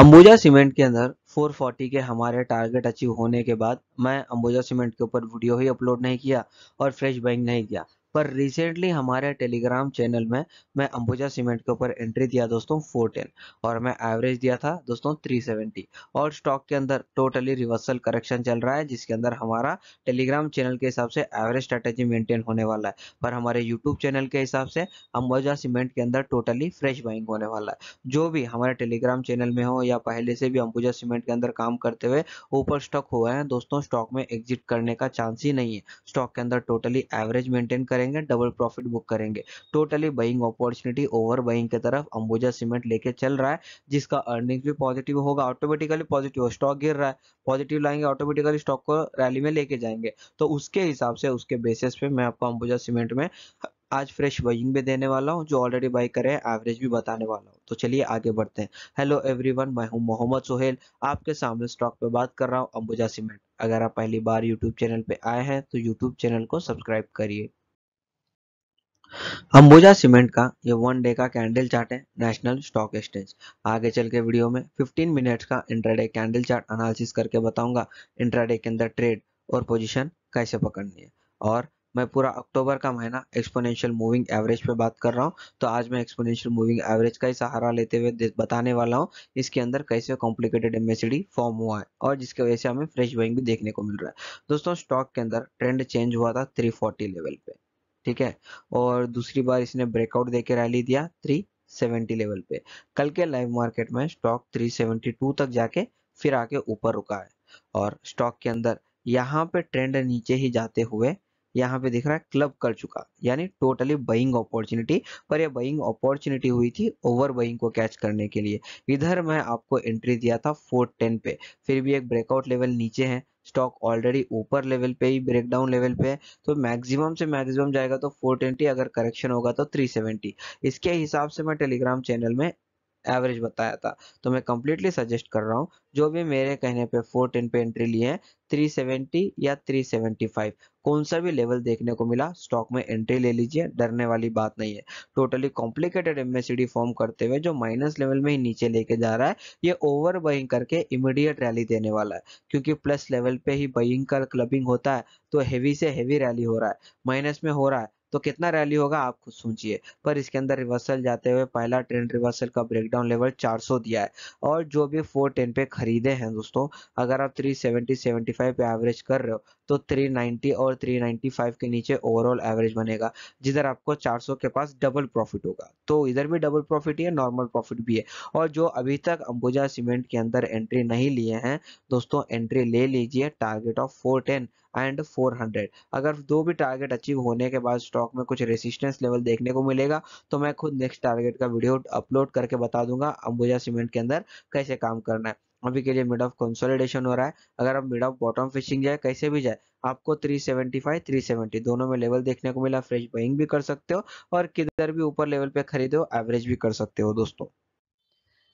Ambuja cement के अंदर 440 के हमारे टारगेट अचीव होने के बाद मैं अंबुजा सीमेंट के ऊपर वीडियो ही अपलोड नहीं किया और फ्रेश बैंक नहीं किया पर रिसेंटली हमारे टेलीग्राम चैनल में मैं अंबुजा सीमेंट के ऊपर एंट्री दिया दोस्तों 410 और मैं एवरेज दिया था दोस्तों 370 और स्टॉक के अंदर टोटली रिवर्सल करेक्शन चल रहा है जिसके अंदर हमारा टेलीग्राम चैनल के हिसाब से एवरेज स्ट्रेटेजी मेंटेन होने वाला है पर हमारे यूट्यूब चैनल के हिसाब से अंबुजा सीमेंट के अंदर टोटली फ्रेश बाइंग होने वाला है जो भी हमारे टेलीग्राम चैनल में हो या पहले से भी अंबुजा सीमेंट के अंदर काम करते हुए ऊपर स्टॉक हुआ है दोस्तों स्टॉक में एग्जिट करने का चांस ही नहीं है स्टॉक के अंदर टोटली एवरेज मेंटेन करें करेंगे डबल प्रॉफिट बुक करेंगे totally buying opportunity over buying की तरफ अंबुजा सीमेंट लेके चल रहा है जिसका अर्निंग भी पॉजिटिव होगा ऑटोमेटिकली पॉजिटिव स्टॉक गिर रहा है पॉजिटिव लाएंगे ऑटोमेटिकली स्टॉक को रैली में लेके जाएंगे तो उसके हिसाब से उसके बेसिस पे मैं आपको अंबुजा सीमेंट में आज फ्रेश बइंग भी देने वाला हूँ जो ऑलरेडी बाई करे एवरेज भी बताने वाला हूँ तो चलिए आगे बढ़ते हैं हेलो एवरीवन मैं हूँ मोहम्मद सोहेल आपके सामने स्टॉक पे बात कर रहा हूँ अंबुजा सीमेंट अगर आप पहली बार यूट्यूब चैनल पे आए हैं तो यूट्यूब चैनल को सब्सक्राइब करिए अंबुजा सीमेंट का ये वन डे का कैंडल चार्ट है नेशनल स्टॉक एक्सचेंज आगे चल के वीडियो में 15 मिनट्स का इंट्राडे कैंडल चार्ट एनालिसिस करके बताऊंगा इंट्राडे के अंदर ट्रेड और पोजीशन कैसे पकड़नी है और मैं पूरा अक्टूबर का महीना एक्सपोनेंशियल मूविंग एवरेज पे बात कर रहा हूँ तो आज मैं एक्सपोनेंशियल मूविंग एवरेज का ही सहारा लेते हुए बताने वाला हूँ इसके अंदर कैसे कॉम्प्लिकेटेड एमएसडी फॉर्म हुआ है और जिसकी वजह से हमें फ्रेश बाइंग भी देखने को मिल रहा है दोस्तों स्टॉक के अंदर ट्रेंड चेंज हुआ था 340 लेवल पे ठीक है और दूसरी बार इसने ब्रेकआउट देकर रैली दिया 370 लेवल पे कल के लाइव मार्केट में स्टॉक 372 तक जाके फिर आके ऊपर रुका है और स्टॉक के अंदर यहाँ पे ट्रेंड नीचे ही जाते हुए यहाँ पे दिख रहा है क्लब कर चुका यानी टोटली बइंग अपॉर्चुनिटी पर यह बइंग अपॉर्चुनिटी हुई थी ओवर बइंग को कैच करने के लिए इधर मैं आपको एंट्री दिया था 410 पे फिर भी एक ब्रेकआउट लेवल नीचे है स्टॉक ऑलरेडी ऊपर लेवल पे ही ब्रेकडाउन लेवल पे है तो मैक्सिमम से मैक्सिमम जाएगा तो ट्वेंटी अगर करेक्शन होगा तो सेवेंटी इसके हिसाब से मैं टेलीग्राम चैनल में एवरेज बताया था तो मैं कंप्लीटली सजेस्ट कर रहा हूँ जो भी मेरे कहने पे 410 पे एंट्री लिए हैं 370 या 375 कौन सा भी लेवल देखने को मिला स्टॉक में एंट्री ले लीजिए डरने वाली बात नहीं है टोटली कॉम्प्लिकेटेड एमएसडी फॉर्म करते हुए जो माइनस लेवल में ही नीचे लेके जा रहा है ये ओवर बइंग करके इमीडिएट रैली देने वाला है क्योंकि प्लस लेवल पे ही बइंग का क्लबिंग होता है तो हेवी से हेवी रैली हो रहा है माइनस में हो रहा है तो कितना रैली होगा आप खुद सोचिए पर इसके अंदर रिवर्सल जाते हुए पहला ट्रेंड रिवर्सल का ब्रेकडाउन लेवल 400 दिया है और जो भी 410 पे खरीदे हैं दोस्तों अगर आप 370 75 पे एवरेज कर रहे हो तो 390 और 395 के नीचे ओवरऑल एवरेज बनेगा जिधर आपको 400 के पास डबल प्रॉफिट होगा तो इधर भी डबल प्रॉफिट ही है नॉर्मल प्रॉफिट भी है और जो अभी तक अंबुजा सीमेंट के अंदर एंट्री नहीं लिए हैं दोस्तों एंट्री ले लीजिए टारगेट ऑफ 410 एंड 400 अगर दो भी टारगेट अचीव होने के बाद स्टॉक स्टॉक में कुछ रेसिस्टेंस लेवल देखने को मिलेगा तो मैं खुद नेक्स्ट टारगेट का वीडियो अपलोड करके बता दूंगा अंबुजा सीमेंट के अंदर कैसे काम करना है अभी के लिए मिड ऑफ कंसोलिडेशन हो रहा है अगर आप मिड ऑफ बॉटम फिशिंग जाए कैसे भी जाए आपको 375, 370 दोनों में लेवल देखने को मिला फ्रेश बाइंग भी कर सकते हो और किधर भी ऊपर लेवल पे खरीदो एवरेज भी कर सकते हो दोस्तों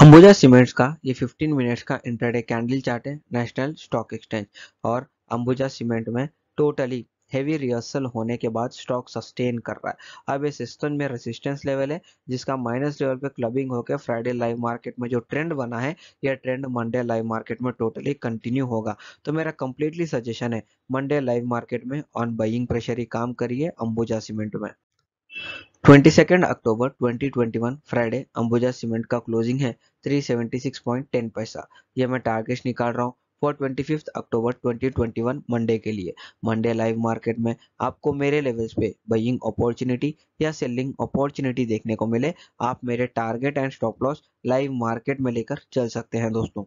अंबुजा सीमेंट्स का ये 15 मिनट्स का इंटरडे कैंडल चार्ट है नेशनल स्टॉक एक्सचेंज और अंबुजा सीमेंट में टोटली हैवी रिहर्सल होने के बाद स्टॉक सस्टेन कर रहा है अब इस स्तन में रेजिस्टेंस लेवल है जिसका माइनस लेवल पे क्लबिंग होकर फ्राइडे लाइव मार्केट में जो ट्रेंड बना है यह ट्रेंड मंडे लाइव मार्केट में टोटली कंटिन्यू होगा तो मेरा कंप्लीटली सजेशन है मंडे लाइव मार्केट में ऑन बाइंग प्रेशर ही काम करिए अंबुजा सीमेंट में 22 अक्टूबर 2021 फ्राइडे अंबुजा सीमेंट का क्लोजिंग है 376.10 पैसा ये मैं टारगेट निकाल रहा हूँ फॉर ट्वेंटी अक्टूबर 2021 मंडे के लिए मंडे लाइव मार्केट में आपको मेरे लेवल्स पे बइंग अपॉर्चुनिटी या सेलिंग अपॉर्चुनिटी देखने को मिले आप मेरे target and stop loss live market में लेकर चल सकते हैं दोस्तों